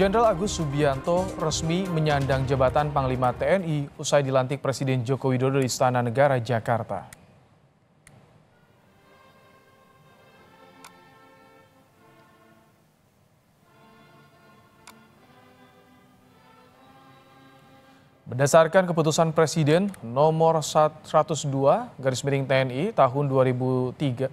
Jenderal Agus Subianto resmi menyandang jabatan Panglima TNI usai dilantik Presiden Joko Widodo di Istana Negara, Jakarta. Berdasarkan keputusan Presiden nomor 102 garis miring TNI tahun 2003, 2023,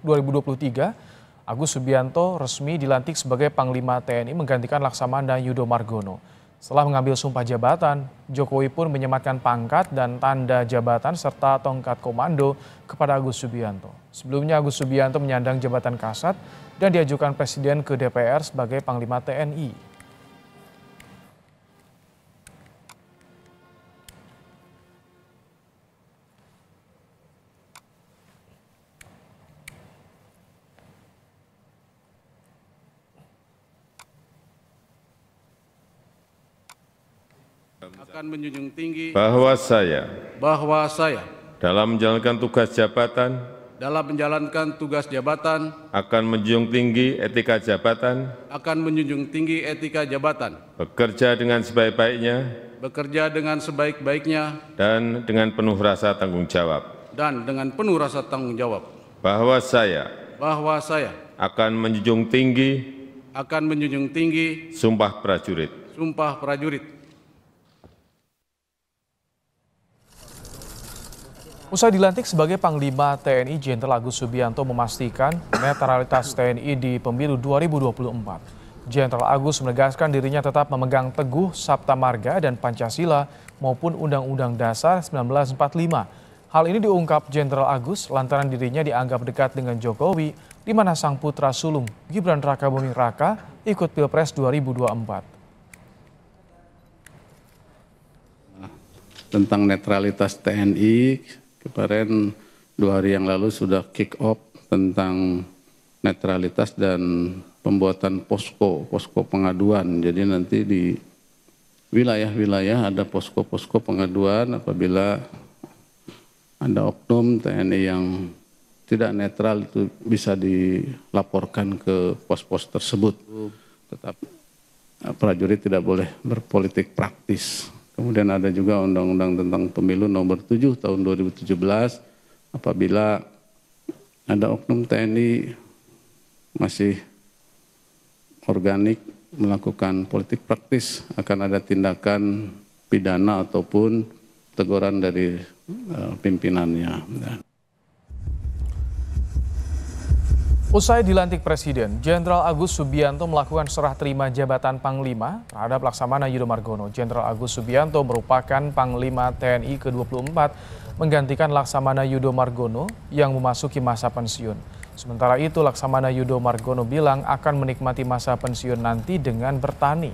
Agus Subianto resmi dilantik sebagai Panglima TNI menggantikan Laksamana Yudo Margono. Setelah mengambil sumpah jabatan, Jokowi pun menyematkan pangkat dan tanda jabatan serta tongkat komando kepada Agus Subianto. Sebelumnya Agus Subianto menyandang jabatan kasat dan diajukan Presiden ke DPR sebagai Panglima TNI. akan menjunjung tinggi bahwa saya bahwa saya dalam menjalankan tugas jabatan dalam menjalankan tugas jabatan akan menjunjung tinggi etika jabatan akan menjunjung tinggi etika jabatan bekerja dengan sebaik-baiknya bekerja dengan sebaik-baiknya dan dengan penuh rasa tanggung jawab dan dengan penuh rasa tanggung jawab bahwa saya bahwa saya akan menjunjung tinggi akan menjunjung tinggi sumpah prajurit sumpah prajurit Usai dilantik sebagai Panglima TNI Jenderal Agus Subianto memastikan netralitas TNI di pemilu 2024. Jenderal Agus menegaskan dirinya tetap memegang teguh Sabta Marga dan Pancasila maupun Undang-Undang Dasar 1945. Hal ini diungkap Jenderal Agus lantaran dirinya dianggap dekat dengan Jokowi di mana sang putra sulung Gibran Raka Buming Raka ikut Pilpres 2024. Tentang netralitas TNI Kemarin dua hari yang lalu sudah kick off tentang netralitas dan pembuatan posko, posko pengaduan. Jadi nanti di wilayah-wilayah ada posko-posko pengaduan apabila ada oknum TNI yang tidak netral itu bisa dilaporkan ke pos-pos tersebut. Tetap prajurit tidak boleh berpolitik praktis. Kemudian ada juga undang-undang tentang pemilu nomor 7 tahun 2017 apabila ada oknum TNI masih organik melakukan politik praktis akan ada tindakan pidana ataupun teguran dari uh, pimpinannya. Usai dilantik Presiden, Jenderal Agus Subianto melakukan serah terima jabatan Panglima terhadap Laksamana Yudo Margono. Jenderal Agus Subianto merupakan Panglima TNI ke-24 menggantikan Laksamana Yudo Margono yang memasuki masa pensiun. Sementara itu Laksamana Yudo Margono bilang akan menikmati masa pensiun nanti dengan bertani.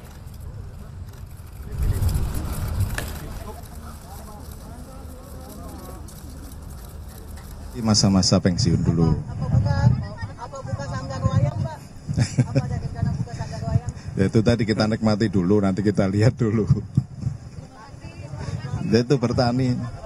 masa-masa pensiun dulu ya itu tadi kita nikmati dulu, nanti kita lihat dulu. Ya, itu bertani.